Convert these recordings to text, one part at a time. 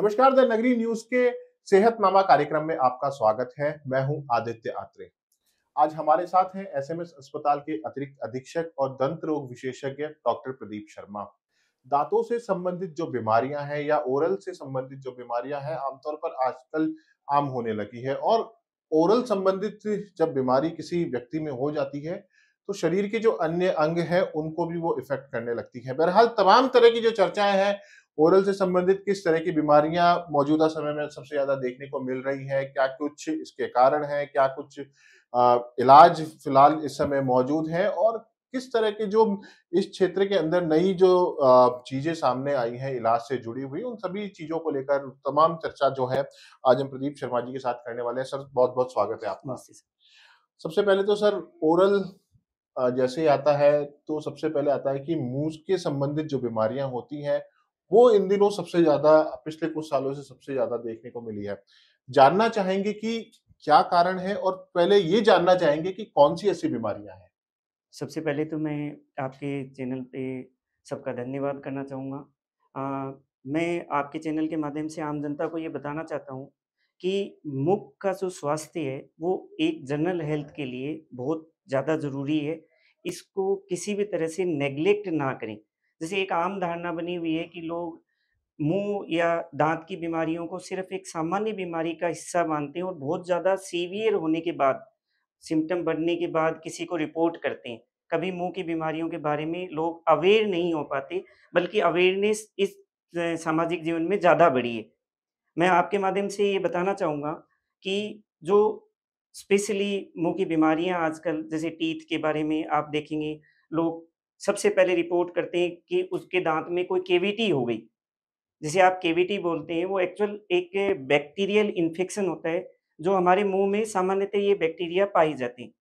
नमस्कार द नगरी न्यूज के सेहतनामा कार्यक्रम में आपका स्वागत है मैं हूं आदित्य आत्रे आज हमारे साथ हैं एसएमएस अस्पताल के अतिरिक्त अधीक्षक और दंत रोग विशेषज्ञ डॉक्टर प्रदीप शर्मा दांतों से संबंधित जो बीमारियां हैं या ओरल से संबंधित जो बीमारियां हैं आमतौर पर आजकल आम होने लगी है और ओरल संबंधित जब बीमारी किसी व्यक्ति में हो जाती है तो शरीर के जो अन्य अंग हैं उनको भी वो इफेक्ट करने लगती है बहरहाल तमाम तरह की जो चर्चाएं हैं ओरल से संबंधित किस तरह की बीमारियां मौजूदा समय में सबसे ज्यादा देखने को मिल रही है क्या कुछ इसके कारण है क्या कुछ आ, इलाज फिलहाल इस समय मौजूद है और किस तरह के जो इस क्षेत्र के अंदर नई जो चीजें सामने आई हैं इलाज से जुड़ी हुई उन सभी चीजों को लेकर तमाम चर्चा जो है आज हम प्रदीप शर्मा जी के साथ करने वाले हैं सर बहुत बहुत स्वागत है आपका सबसे पहले तो सर ओरल जैसे आता है तो सबसे पहले आता है कि मुंह के संबंधित जो बीमारियां होती हैं वो इन दिनों सबसे ज्यादा पिछले कुछ सालों से सबसे ज्यादा देखने को मिली है जानना चाहेंगे कि क्या कारण है और पहले ये जानना चाहेंगे कि कौन सी ऐसी बीमारियां हैं सबसे पहले तो मैं आपके चैनल पे सबका धन्यवाद करना चाहूँगा मैं आपके चैनल के माध्यम से आम जनता को ये बताना चाहता हूँ कि मुख का जो स्वास्थ्य है वो एक जनरल हेल्थ के लिए बहुत ज़्यादा ज़रूरी है इसको किसी भी तरह से नेग्लेक्ट ना करें जैसे एक आम धारणा बनी हुई है कि लोग मुंह या दांत की बीमारियों को सिर्फ एक सामान्य बीमारी का हिस्सा मानते हैं और बहुत ज़्यादा सीवियर होने के बाद सिम्टम बढ़ने के बाद किसी को रिपोर्ट करते हैं कभी मुंह की बीमारियों के बारे में लोग अवेयर नहीं हो पाते बल्कि अवेयरनेस इस सामाजिक जीवन में ज़्यादा बढ़ी है मैं आपके माध्यम से ये बताना चाहूँगा कि जो स्पेशली मुंह की बीमारियाँ आजकल जैसे टीथ के बारे में आप देखेंगे लोग सबसे पहले रिपोर्ट करते हैं कि उसके दांत में कोई केविटी हो गई जिसे आप केविटी बोलते हैं वो एक्चुअल एक बैक्टीरियल इन्फेक्शन होता है जो हमारे मुंह में सामान्यतः ये बैक्टीरिया पाई जाते हैं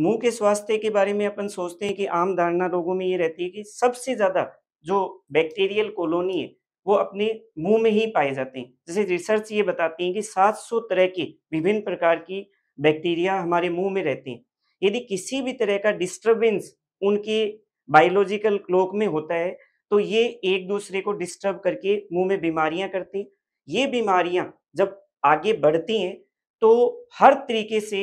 मुंह के स्वास्थ्य के बारे में अपन सोचते हैं कि आम धारणा लोगों में ये रहती है कि सबसे ज़्यादा जो बैक्टीरियल कॉलोनी है वो अपने मुंह में ही पाए जाते हैं जैसे रिसर्च ये बताती हैं कि 700 तरह के विभिन्न प्रकार की बैक्टीरिया हमारे मुंह में रहते हैं यदि किसी भी तरह का डिस्टर्बेंस उनके बायोलॉजिकल क्लॉक में होता है तो ये एक दूसरे को डिस्टर्ब करके मुंह में बीमारियां करते हैं ये बीमारियां जब आगे बढ़ती हैं तो हर तरीके से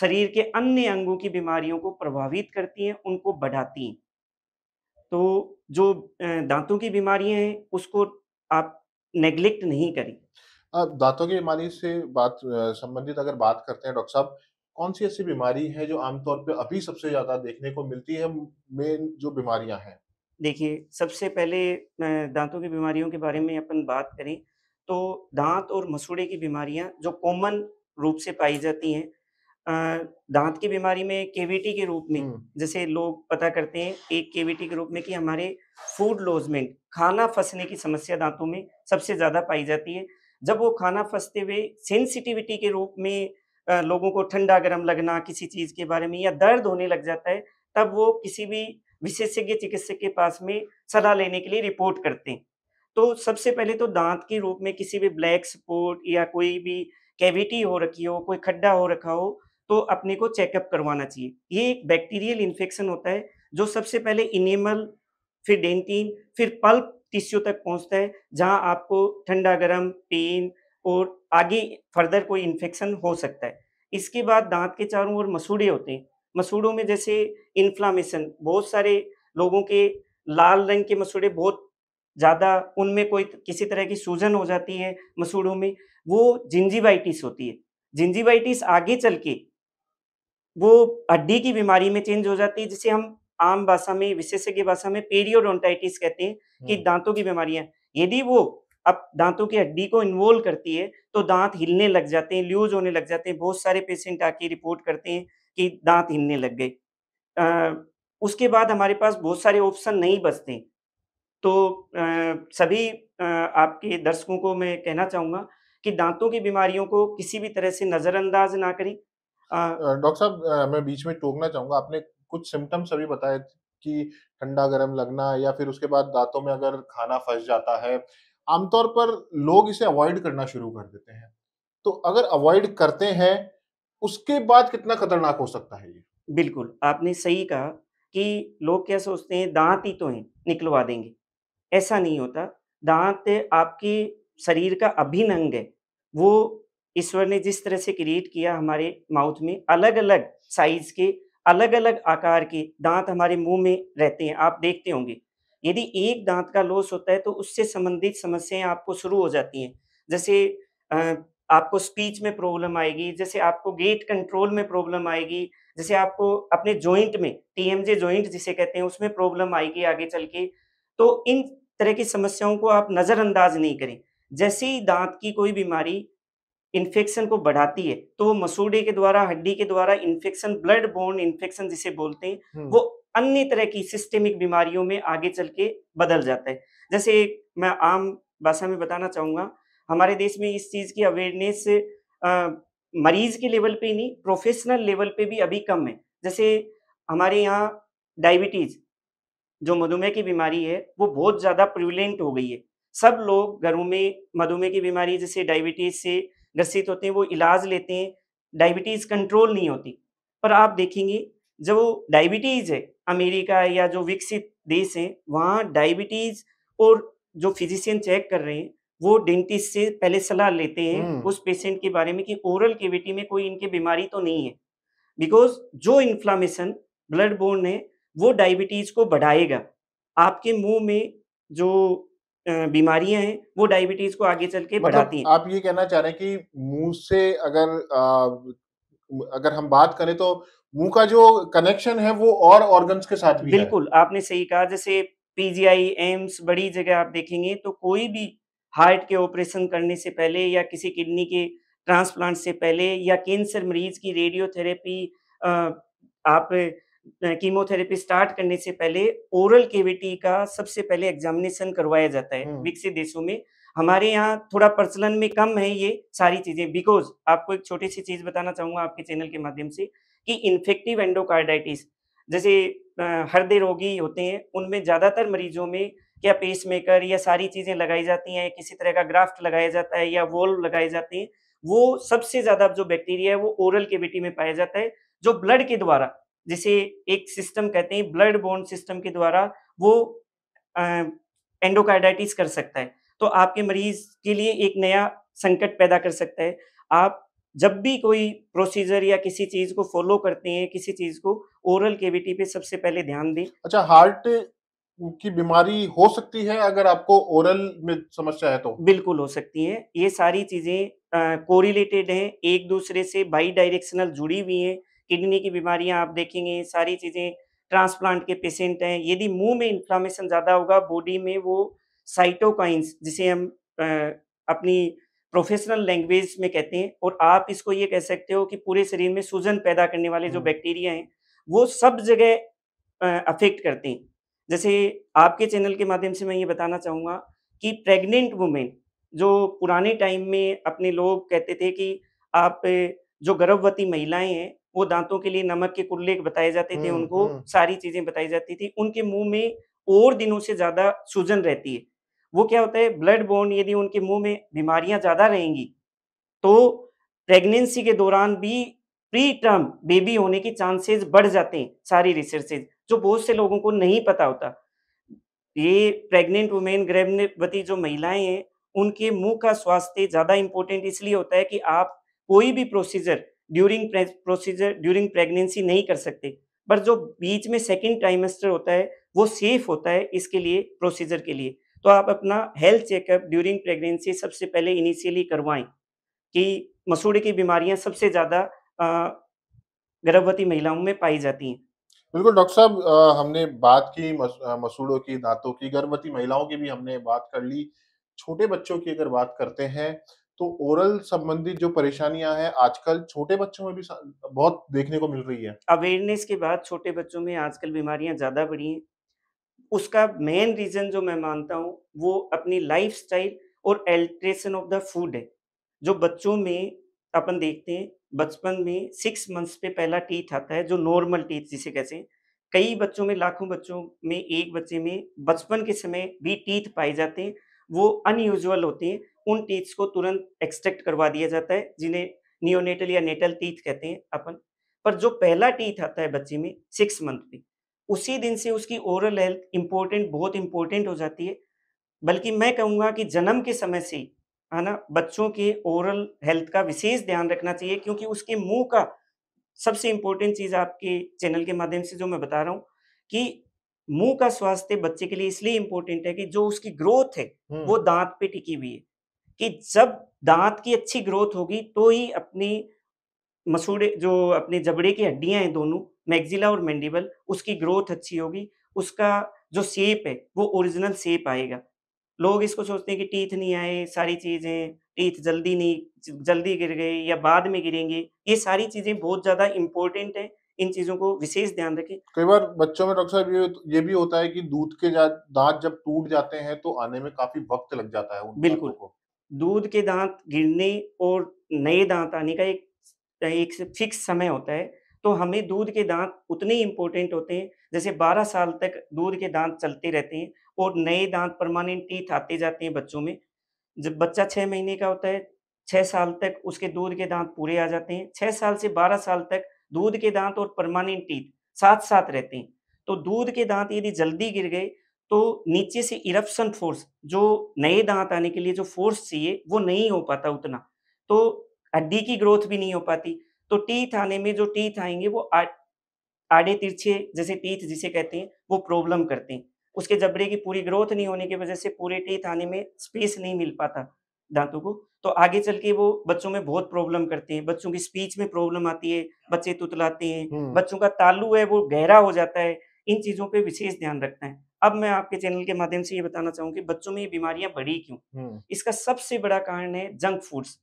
शरीर के अन्य अंगों की बीमारियों को प्रभावित करती हैं उनको बढ़ाती हैं तो जो दांतों की बीमारियां हैं उसको आप नेग्लेक्ट नहीं करें दांतों की बीमारी से बात संबंधित अगर बात करते हैं डॉक्टर साहब कौन सी ऐसी बीमारी है जो आमतौर पर अभी सबसे ज्यादा देखने को मिलती है मेन जो बीमारियां हैं देखिए सबसे पहले दांतों की बीमारियों के बारे में अपन बात करें तो दांत और मसूड़े की बीमारियां जो कॉमन रूप से पाई जाती हैं दांत की बीमारी में केविटी के रूप में हम्म। जैसे लोग पता करते हैं एक केविटी के रूप में कि हमारे फूड लॉजमेंट खाना फंसने की समस्या दांतों में सबसे ज़्यादा पाई जाती है जब वो खाना फंसते हुए सेंसिटिविटी के रूप में लोगों को ठंडा गर्म लगना किसी चीज़ के बारे में या दर्द होने लग जाता है तब वो किसी भी विशेषज्ञ चिकित्सक के पास में सलाह लेने के लिए रिपोर्ट करते हैं तो सबसे पहले तो दांत के रूप में किसी भी ब्लैक स्पॉट या कोई भी कैविटी हो रखी हो कोई खड्डा हो रखा हो तो अपने को चेकअप करवाना चाहिए ये एक बैक्टीरियल इन्फेक्शन होता है जो सबसे पहले इनेमल फिर डेंटिन फिर पल्प टिश्यू तक पहुंचता है जहां आपको ठंडा गर्म पेन और आगे फर्दर कोई इन्फेक्शन हो सकता है इसके बाद दांत के चारों ओर मसूड़े होते हैं मसूड़ों में जैसे इन्फ्लामेशन बहुत सारे लोगों के लाल रंग के मसूड़े बहुत ज़्यादा उनमें कोई किसी तरह की सूजन हो जाती है मसूड़ों में वो जिंजीवाइटिस होती है जिंजीवाइटिस आगे चल के वो हड्डी की बीमारी में चेंज हो जाती है जिसे हम आम भाषा में विशेषज्ञ भाषा में पेरियोडोंटाइटिस कहते हैं कि दांतों की बीमारियां यदि वो अब दांतों की हड्डी को इन्वॉल्व करती है तो दांत हिलने लग जाते हैं लूज होने लग जाते हैं बहुत सारे पेशेंट आके रिपोर्ट करते हैं कि दांत हिलने लग गए उसके बाद हमारे पास बहुत सारे ऑप्शन नहीं बचते तो आ, सभी आ, आपके दर्शकों को मैं कहना चाहूँगा कि दांतों की बीमारियों को किसी भी तरह से नज़रअंदाज ना करें डॉक्टर साहब मैं बीच में टोकना चाहूँगा आपने कुछ सिम्टम्स अभी बताए कि ठंडा गर्म लगना या फिर उसके बाद दांतों में अगर खाना फंस जाता है आमतौर पर लोग इसे अवॉइड करना शुरू कर देते हैं तो अगर अवॉइड करते हैं उसके बाद कितना खतरनाक हो सकता है ये बिल्कुल आपने सही कहा कि लोग क्या सोचते हैं दांत ही तो हैं निकलवा देंगे ऐसा नहीं होता दांत आपके शरीर का अभिन्न अंग है वो ईश्वर ने जिस तरह से क्रिएट किया हमारे माउथ में अलग अलग साइज के अलग अलग आकार के दांत हमारे मुंह में रहते हैं आप देखते होंगे यदि एक दांत का लॉस होता है तो उससे संबंधित समस्याएं आपको शुरू हो जाती हैं जैसे आपको स्पीच में प्रॉब्लम आएगी जैसे आपको गेट कंट्रोल में प्रॉब्लम आएगी जैसे आपको अपने जॉइंट में टीएमजे जॉइंट जिसे कहते हैं उसमें प्रॉब्लम आएगी आगे चल के तो इन तरह की समस्याओं को आप नज़रअंदाज नहीं करें जैसे ही दांत की कोई बीमारी इन्फेक्शन को बढ़ाती है तो वो मसूड़े के द्वारा हड्डी के द्वारा इन्फेक्शन ब्लड बोन इन्फेक्शन जिसे बोलते हैं वो अन्य तरह की सिस्टेमिक बीमारियों में आगे चल के बदल जाता है जैसे मैं आम भाषा में बताना चाहूँगा हमारे देश में इस चीज़ की अवेयरनेस मरीज के लेवल पे नहीं प्रोफेशनल लेवल पे भी अभी कम है जैसे हमारे यहाँ डायबिटीज़ जो मधुमेह की बीमारी है वो बहुत ज़्यादा प्रिवलेंट हो गई है सब लोग घरों में मधुमेह की बीमारी जैसे डायबिटीज़ से ग्रसित होते हैं वो इलाज लेते हैं डायबिटीज़ कंट्रोल नहीं होती पर आप देखेंगे जब वो डायबिटीज़ है अमेरिका या जो विकसित देश है वहाँ डायबिटीज़ और जो फिजिशियन चेक कर रहे हैं वो डेंटिस्ट से पहले सलाह लेते हैं हम्म। उस पेशेंट के बारे में कि ओरल केविटी में कोई इनके बीमारी तो नहीं है बिकॉज जो इन्फ्लामेशन ब्लड बोन है वो डायबिटीज़ को बढ़ाएगा आपके मुंह में जो बीमारियां हैं वो डायबिटीज को आगे चल के मतलब बढ़ाती हैं आप ये कहना चाह रहे हैं कि मुंह से अगर आ, अगर हम बात करें तो मुंह का जो कनेक्शन है वो और ऑर्गन्स के साथ भी बिल्कुल है। आपने सही कहा जैसे पीजीआई एम्स बड़ी जगह आप देखेंगे तो कोई भी हार्ट के ऑपरेशन करने से पहले या किसी किडनी के ट्रांसप्लांट से पहले या कैंसर मरीज की रेडियोथेरेपी आप कीमोथेरेपी स्टार्ट करने से पहले ओरल केविटी का सबसे पहले एग्जामिनेशन करवाया जाता है हम्म। विकसित देशों में हमारे यहाँ थोड़ा प्रचलन में कम है ये सारी चीजें बिकॉज आपको एक छोटी सी चीज बताना चाहूंगा आपके चैनल के माध्यम से कि इन्फेक्टिव एंडोकार्डाइटिस जैसे हृदय रोगी होते हैं उनमें ज़्यादातर मरीजों में क्या पेस मेकर या सारी चीज़ें लगाई जाती हैं किसी तरह का ग्राफ्ट लगाया जाता है या वोल्व लगाए जाते हैं वो सबसे ज़्यादा जो बैक्टीरिया है वो ओरल केविटी में पाया जाता है जो ब्लड के द्वारा जिसे एक सिस्टम कहते हैं ब्लड बोन सिस्टम के द्वारा वो एंडोकार्डाइटिस कर सकता है तो आपके मरीज के लिए एक नया संकट पैदा कर सकता है आप जब भी कोई प्रोसीजर या किसी चीज को फॉलो करते हैं किसी चीज को ओरल केविटी पे सबसे पहले ध्यान दें अच्छा हार्ट की बीमारी हो सकती है अगर आपको ओरल में समस्या है तो बिल्कुल हो सकती है ये सारी चीजें कोरिलेटेड हैं एक दूसरे से बाई डायरेक्शनल जुड़ी हुई हैं किडनी की बीमारियां आप देखेंगे सारी चीजें ट्रांसप्लांट के पेशेंट हैं यदि मुंह में इन्फ्लामेशन ज्यादा होगा बॉडी में वो साइटोकाइंस जिसे हम आ, अपनी प्रोफेशनल लैंग्वेज में कहते हैं और आप इसको ये कह सकते हो कि पूरे शरीर में सूजन पैदा करने वाले जो बैक्टीरिया हैं वो सब जगह अफेक्ट करते हैं जैसे आपके चैनल के माध्यम से मैं ये बताना चाहूँगा कि प्रेग्नेंट वुमेन जो पुराने टाइम में अपने लोग कहते थे कि आप जो गर्भवती महिलाएं हैं वो दांतों के लिए नमक के कुल्ले बताए जाते थे उनको सारी चीजें बताई जाती थी उनके मुंह में और दिनों से ज्यादा सूजन रहती है वो क्या होता है ब्लड बोन यदि उनके मुंह में बीमारियां ज़्यादा रहेंगी तो प्रेगनेंसी के दौरान भी प्री टर्म बेबी होने के चांसेस बढ़ जाते हैं सारी रिसर्चेज जो बहुत से लोगों को नहीं पता होता ये प्रेग्नेंट वुमेन गर्भवती जो महिलाएं हैं उनके मुंह का स्वास्थ्य ज़्यादा इंपॉर्टेंट इसलिए होता है कि आप कोई भी procedure during procedure during pregnancy नहीं कर सकते पर जो बीच में सेकेंड ट्राइमेस्टर होता है वो सेफ होता है इसके लिए प्रोसीजर के लिए तो आप अपना हेल्थ चेकअप ड्यूरिंग प्रेगनेंसी सबसे पहले इनिशियली करवाएं कि मसूड़े की बीमारियां सबसे ज़्यादा गर्भवती महिलाओं में पाई जाती हैं बिल्कुल डॉक्टर साहब हमने बात की मस, मसूड़ों की दांतों की गर्भवती महिलाओं की भी हमने बात कर ली छोटे बच्चों की अगर बात करते हैं तो ओरल संबंधित जो परेशानियां हैं आजकल छोटे बच्चों में भी बहुत देखने को मिल रही है अवेयरनेस के बाद छोटे बच्चों में आजकल बीमारियां ज्यादा बढ़ी हैं उसका मेन रीज़न जो मैं मानता हूँ वो अपनी लाइफ और एल्ट्रेशन ऑफ द फूड है जो बच्चों में अपन देखते हैं बचपन में सिक्स मंथ्स पे पहला टीथ आता है जो नॉर्मल टीथ जिसे कहते हैं कई बच्चों में लाखों बच्चों में एक बच्चे में बचपन के समय भी टीथ पाए जाते हैं वो अनयूजल होते हैं उन टीथ्स को तुरंत एक्सट्रैक्ट करवा दिया जाता है जिन्हें नियोनेटल या नेटल टीथ कहते हैं अपन पर जो पहला टीथ आता है बच्चे में सिक्स मंथ में उसी दिन से उसकी ओरल हेल्थ इम्पोर्टेंट बहुत इम्पोर्टेंट हो जाती है बल्कि मैं कहूँगा कि जन्म के समय से है ना बच्चों के ओरल हेल्थ का विशेष ध्यान रखना चाहिए क्योंकि उसके मुंह का सबसे इम्पोर्टेंट चीज़ आपके चैनल के माध्यम से जो मैं बता रहा हूँ कि मुंह का स्वास्थ्य बच्चे के लिए इसलिए इम्पोर्टेंट है कि जो उसकी ग्रोथ है वो हम्म। दांत पे टिकी हुई है कि जब दांत की अच्छी ग्रोथ होगी तो ही अपनी मसूड़े जो अपने जबड़े की हड्डियां हैं दोनों मैगजिला और मैंडिबल उसकी ग्रोथ अच्छी होगी उसका जो सेप है वो ओरिजिनल सेप आएगा लोग इसको सोचते हैं कि टीथ नहीं आए सारी चीज़ें टीथ जल्दी नहीं जल्दी गिर गए या बाद में गिरेंगे ये सारी चीज़ें बहुत ज़्यादा इम्पोर्टेंट है इन चीज़ों को विशेष ध्यान रखें कई बार बच्चों में डॉक्टर साहब ये ये भी होता है कि दूध के दांत जब टूट जाते हैं तो आने में काफ़ी वक्त लग जाता है बिल्कुल दूध के दांत गिरने और नए दांत आने का एक एक फिक्स समय होता है तो हमें दूध के दांत उतने इम्पोर्टेंट होते हैं जैसे 12 साल तक दूध के दांत चलते रहते हैं और नए दांत परमानेंट टीथ आते जाते हैं बच्चों में जब बच्चा छः महीने का होता है छः साल तक उसके दूध के दांत पूरे आ जाते हैं छः साल से बारह साल तक दूध के दांत और परमानेंट टीथ साथ साथ रहते हैं तो दूध के दांत यदि जल्दी गिर गए तो नीचे से इरप्शन फोर्स जो नए दांत आने के लिए जो फोर्स चाहिए वो नहीं हो पाता उतना तो हड्डी की ग्रोथ भी नहीं हो पाती तो टीथ आने में जो टीथ आएंगे वो आड़े तिरछे जैसे टीथ जिसे कहते हैं वो प्रॉब्लम करते हैं उसके जबड़े की पूरी ग्रोथ नहीं होने की वजह से पूरे टीथ आने में स्पेस नहीं मिल पाता दांतों को तो आगे चल के वो बच्चों में बहुत प्रॉब्लम करते हैं बच्चों की स्पीच में प्रॉब्लम आती है बच्चे तुतलाते हैं हम्म। बच्चों का तालू है वो गहरा हो जाता है इन चीजों पे विशेष ध्यान रखना है अब मैं आपके चैनल के माध्यम से ये बताना चाहूंगी बच्चों में ये बीमारियां बढ़ी क्यों हम्म। इसका सबसे बड़ा कारण है जंक फूड्स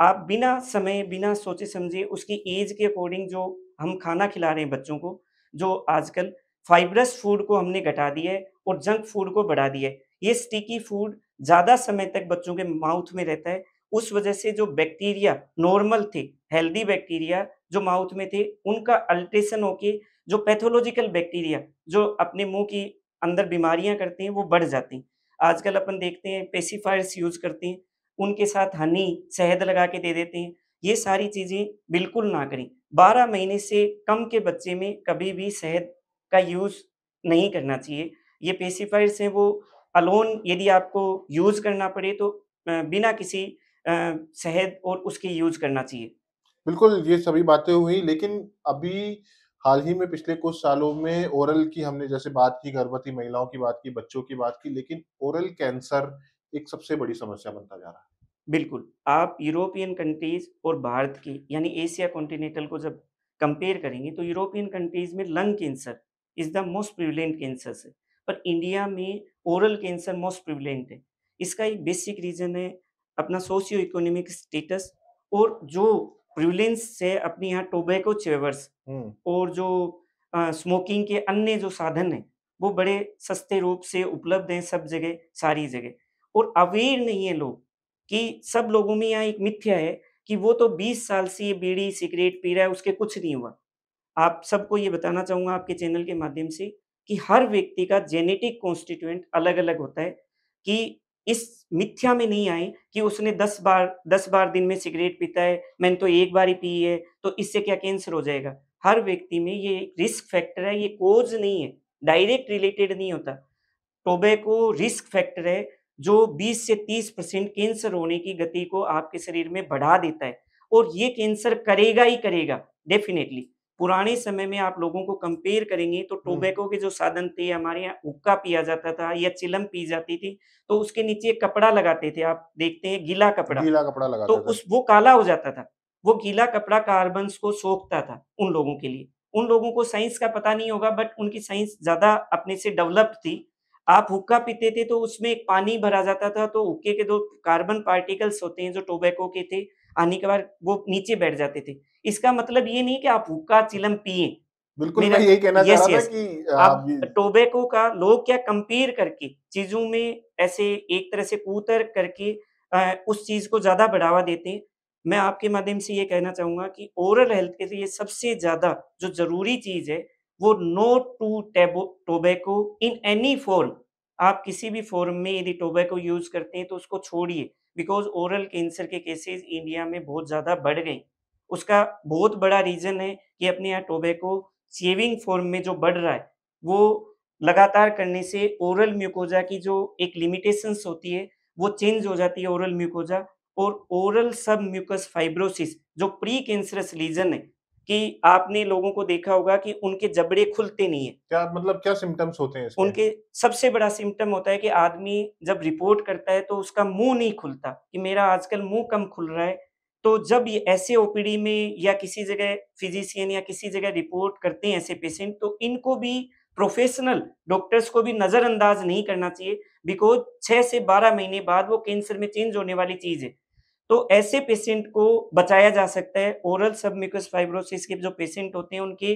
आप बिना समय बिना सोचे समझे उसकी एज के अकॉर्डिंग जो हम खाना खिला रहे हैं बच्चों को जो आजकल फाइबरस फूड को हमने घटा दिया है और जंक फूड को बढ़ा दिया है ये स्टिकी फूड ज़्यादा समय तक बच्चों के माउथ में रहता है उस वजह से जो बैक्टीरिया नॉर्मल थे हेल्दी बैक्टीरिया जो माउथ में थे उनका अल्ट्रेशन होके जो पैथोलॉजिकल बैक्टीरिया जो अपने मुंह की अंदर बीमारियां करते हैं वो बढ़ जाती हैं आजकल अपन देखते हैं पेसीफायर्स यूज करते हैं उनके साथ हनी शहद लगा के दे देते हैं ये सारी चीज़ें बिल्कुल ना करें बारह महीने से कम के बच्चे में कभी भी शहद का यूज़ नहीं करना चाहिए ये पेसीफाइड्स हैं वो अलोन यदि आपको यूज़ करना पड़े तो बिना किसी शहद और उसके यूज़ करना चाहिए बिल्कुल ये सभी बातें हुई लेकिन अभी हाल ही में पिछले कुछ सालों में ओरल की हमने जैसे बात की गर्भवती महिलाओं की बात की बच्चों की बात की लेकिन ओरल कैंसर एक सबसे बड़ी समस्या बनता जा रहा है बिल्कुल आप यूरोपियन कंट्रीज और भारत की यानी एशिया कॉन्टिनेंटल को जब कंपेयर करेंगे तो यूरोपियन कंट्रीज में lung cancer is the most prevalent cancer है पर इंडिया में ओरल कैंसर मोस्ट प्रिविलेंट है इसका एक बेसिक रीज़न है अपना सोशियो इकोनॉमिक स्टेटस और जो प्रिविलेंस है अपने यहाँ टोबैको चेवर्स और जो आ, स्मोकिंग के अन्य जो साधन है वो बड़े सस्ते रूप से उपलब्ध हैं सब जगह सारी जगह और अवेयर नहीं है लोग कि सब लोगों में यहाँ एक मिथ्या है कि वो तो 20 साल से ये बीड़ी सिगरेट पी रहा है उसके कुछ नहीं हुआ आप सबको ये बताना चाहूँगा आपके चैनल के माध्यम से कि हर व्यक्ति का जेनेटिक कॉन्स्टिट्यूएंट अलग अलग होता है कि इस मिथ्या में नहीं आए कि उसने दस बार दस बार दिन में सिगरेट पीता है मैंने तो एक बार ही पी है तो इससे क्या कैंसर हो जाएगा हर व्यक्ति में ये रिस्क फैक्टर है ये कोज नहीं है डायरेक्ट रिलेटेड नहीं होता टोबैको रिस्क फैक्टर है जो 20 से 30 परसेंट कैंसर होने की गति को आपके शरीर में बढ़ा देता है और ये कैंसर करेगा ही करेगा डेफिनेटली पुराने समय में आप लोगों को कंपेयर करेंगे तो टोबैको हम्म। के जो साधन थे हमारे यहाँ उक्का पिया जाता था या चिलम पी जाती थी तो उसके नीचे कपड़ा लगाते थे आप देखते हैं गीला कपड़ा गीला कपड़ा लगा तो उस वो काला हो जाता था वो गीला कपड़ा कार्बन को सोखता था उन लोगों के लिए उन लोगों को साइंस का पता नहीं होगा बट उनकी साइंस ज्यादा अपने से डेवलप्ड थी आप हुक्का पीते थे तो उसमें एक पानी भरा जाता था तो हुक्के के दो कार्बन पार्टिकल्स होते हैं जो टोबैको के थे आने के बाद वो नीचे बैठ जाते थे इसका मतलब ये नहीं कि आप हुक्का चिलम पिए बिल्कुल मैं यही कहना चाह रहा था कि आप टोबैको का लोग क्या कंपेयर करके चीजों में ऐसे एक तरह से कूतर करके उस चीज को ज्यादा बढ़ावा देते हैं मैं आपके माध्यम से ये कहना चाहूंगा कि ओरल हेल्थ के लिए सबसे ज्यादा जो जरूरी चीज है वो no to tobacco tobacco in any form आप किसी भी फॉर्म में यदि टोबैको यूज़ करते हैं तो उसको छोड़िए बिकॉज ओरल कैंसर के केसेस इंडिया में बहुत ज़्यादा बढ़ गए उसका बहुत बड़ा रीज़न है कि अपने यहाँ टोबैको सेविंग फॉर्म में जो बढ़ रहा है वो लगातार करने से ओरल म्यूकोजा की जो एक लिमिटेशंस होती है वो चेंज हो जाती है ओरल म्यूकोजा और ओरल सब म्यूकस फाइब्रोसिस जो प्री कैंसरस लीजन है कि आपने लोगों को देखा होगा कि उनके जबड़े खुलते नहीं है क्या मतलब क्या सिम्टम्स होते हैं उनके सबसे बड़ा सिम्टम होता है कि आदमी जब रिपोर्ट करता है तो उसका मुंह नहीं खुलता कि मेरा आजकल मुंह कम खुल रहा है तो जब ये ऐसे ओपीडी में या किसी जगह फिजिशियन या किसी जगह रिपोर्ट करते हैं ऐसे पेशेंट तो इनको भी प्रोफेशनल डॉक्टर्स को भी नज़रअंदाज नहीं करना चाहिए बिकॉज छह से बारह महीने बाद वो कैंसर में चेंज होने वाली चीज़ है तो ऐसे पेशेंट को बचाया जा सकता है ओरल सब म्यूकस फाइब्रोसिस के जो पेशेंट होते हैं उनके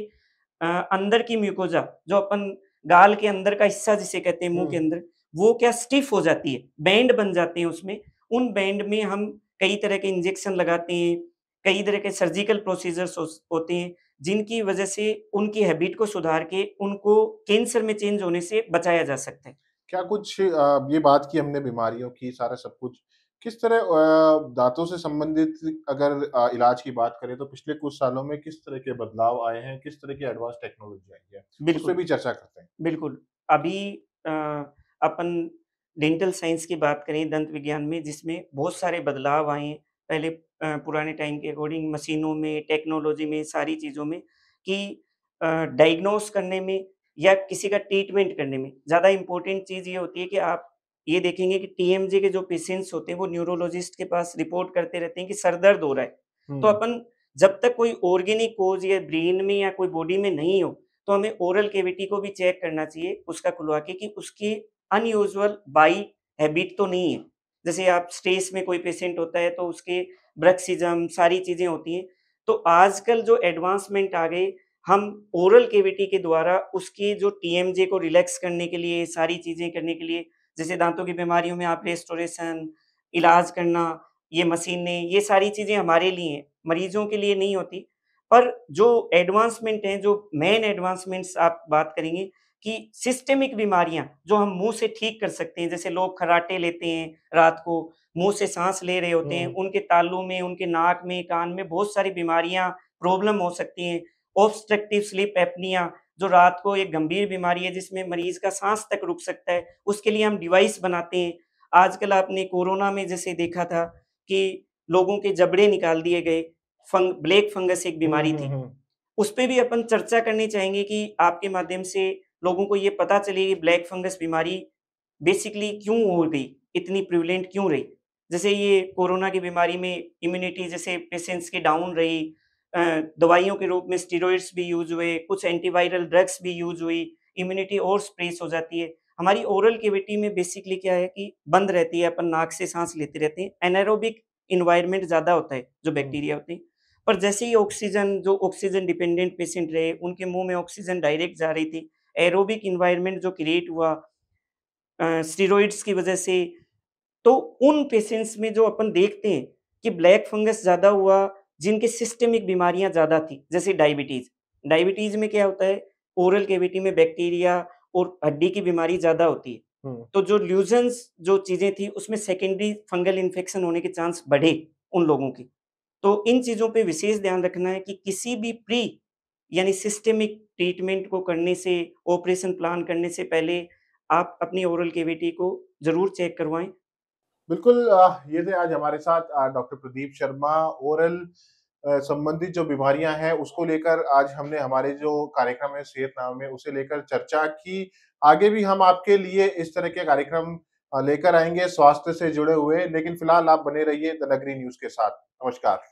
अंदर की म्यूकोजा जो अपन गाल के अंदर का हिस्सा जिसे कहते हैं मुंह के हम्म। अंदर वो क्या स्टिफ हो जाती है बैंड बन जाते हैं उसमें उन बैंड में हम कई तरह के इंजेक्शन लगाते हैं कई तरह के सर्जिकल प्रोसीजर्स होते हैं जिनकी वजह से उनकी हैबिट को सुधार के उनको कैंसर में चेंज होने से बचाया जा सकता है क्या कुछ ये बात की हमने बीमारियों की सारा सब कुछ किस तरह दांतों से संबंधित अगर इलाज की बात करें तो पिछले कुछ सालों में किस तरह के बदलाव आए हैं किस तरह की एडवांस टेक्नोलॉजी आई है बिल्कुल भी चर्चा करते हैं बिल्कुल अभी अपन डेंटल साइंस की बात करें दंत विज्ञान में जिसमें बहुत सारे बदलाव आए हैं पहले पुराने टाइम के अकॉर्डिंग मशीनों में टेक्नोलॉजी में सारी चीज़ों में कि डायग्नोस करने में या किसी का ट्रीटमेंट करने में ज़्यादा इम्पोर्टेंट चीज़ ये होती है कि आप ये देखेंगे कि टीएमजी के जो पेशेंट्स होते हैं वो न्यूरोलॉजिस्ट के पास रिपोर्ट करते रहते हैं कि सर दर्द हो रहा है तो हम्म। अपन जब तक कोई ऑर्गेनिक कोज या ब्रेन में या कोई बॉडी में नहीं हो तो हमें ओरल केविटी को भी चेक करना चाहिए उसका खुलवा के कि उसकी अनयूजल बाई हैबिट तो नहीं है जैसे आप स्ट्रेस में कोई पेशेंट होता है तो उसके ब्रक्सिज्म सारी चीज़ें होती हैं तो आजकल जो एडवांसमेंट आ गए हम ओरल केविटी के द्वारा उसके जो टीएमजे को रिलैक्स करने के लिए सारी चीज़ें करने के लिए जैसे दांतों की बीमारियों में आप रेस्टोरेशन इलाज करना ये मशीनें ये सारी चीज़ें हमारे लिए मरीजों के लिए नहीं होती पर जो एडवांसमेंट हैं जो मेन एडवांसमेंट्स आप बात करेंगे कि सिस्टमिक बीमारियां जो हम मुंह से ठीक कर सकते हैं जैसे लोग खराटे लेते हैं रात को मुंह से सांस ले रहे होते हैं हम्म। उनके तालू में उनके नाक में कान में बहुत सारी बीमारियां प्रॉब्लम हो सकती हैं ऑब्स्ट्रक्टिव स्लीप एपनिया जो रात को एक गंभीर बीमारी है जिसमें मरीज का सांस तक रुक सकता है उसके लिए हम डिवाइस बनाते हैं आजकल आपने कोरोना में जैसे देखा था कि लोगों के जबड़े निकाल दिए गए फंग ब्लैक फंगस एक बीमारी हम्म, थी हम्म, हम्म। उस पर भी अपन चर्चा करनी चाहेंगे कि आपके माध्यम से लोगों को ये पता चले कि ब्लैक फंगस बीमारी बेसिकली क्यों हो गई इतनी प्रिवलेंट क्यों रही जैसे ये कोरोना की बीमारी में इम्यूनिटी जैसे पेशेंट्स की डाउन रही दवाइयों के रूप में स्टीरोइड्स भी यूज हुए कुछ एंटीवायरल ड्रग्स भी यूज हुई इम्यूनिटी और स्प्रेस हो जाती है हमारी ओरल केविटी में बेसिकली क्या है कि बंद रहती है अपन नाक से सांस लेते रहते हैं एनारोबिक इन्वायरमेंट ज़्यादा होता है जो बैक्टीरिया होती है पर जैसे ही ऑक्सीजन जो ऑक्सीजन डिपेंडेंट पेशेंट रहे उनके मुंह में ऑक्सीजन डायरेक्ट जा रही थी एरोबिक इन्वायरमेंट जो क्रिएट हुआ स्टीरोइड्स की वजह से तो उन पेशेंट्स में जो अपन देखते हैं कि ब्लैक फंगस ज़्यादा हुआ जिनके सिस्टमिक बीमारियां ज़्यादा थी जैसे डायबिटीज़ डायबिटीज़ में क्या होता है ओरल कैविटी में बैक्टीरिया और हड्डी की बीमारी ज़्यादा होती है हम्म। तो जो ल्यूजन्स जो चीज़ें थी उसमें सेकेंडरी फंगल इन्फेक्शन होने के चांस बढ़े उन लोगों के तो इन चीज़ों पे विशेष ध्यान रखना है कि किसी भी प्री यानी सिस्टेमिक ट्रीटमेंट को करने से ऑपरेशन प्लान करने से पहले आप अपनी ओरल केविटी को ज़रूर चेक करवाएं बिल्कुल ये थे आज हमारे साथ डॉक्टर प्रदीप शर्मा ओरल संबंधित जो बीमारियां हैं उसको लेकर आज हमने हमारे जो कार्यक्रम है सेहत नाम में उसे लेकर चर्चा की आगे भी हम आपके लिए इस तरह के कार्यक्रम लेकर आएंगे स्वास्थ्य से जुड़े हुए लेकिन फिलहाल आप बने रहिए द नगरी न्यूज के साथ नमस्कार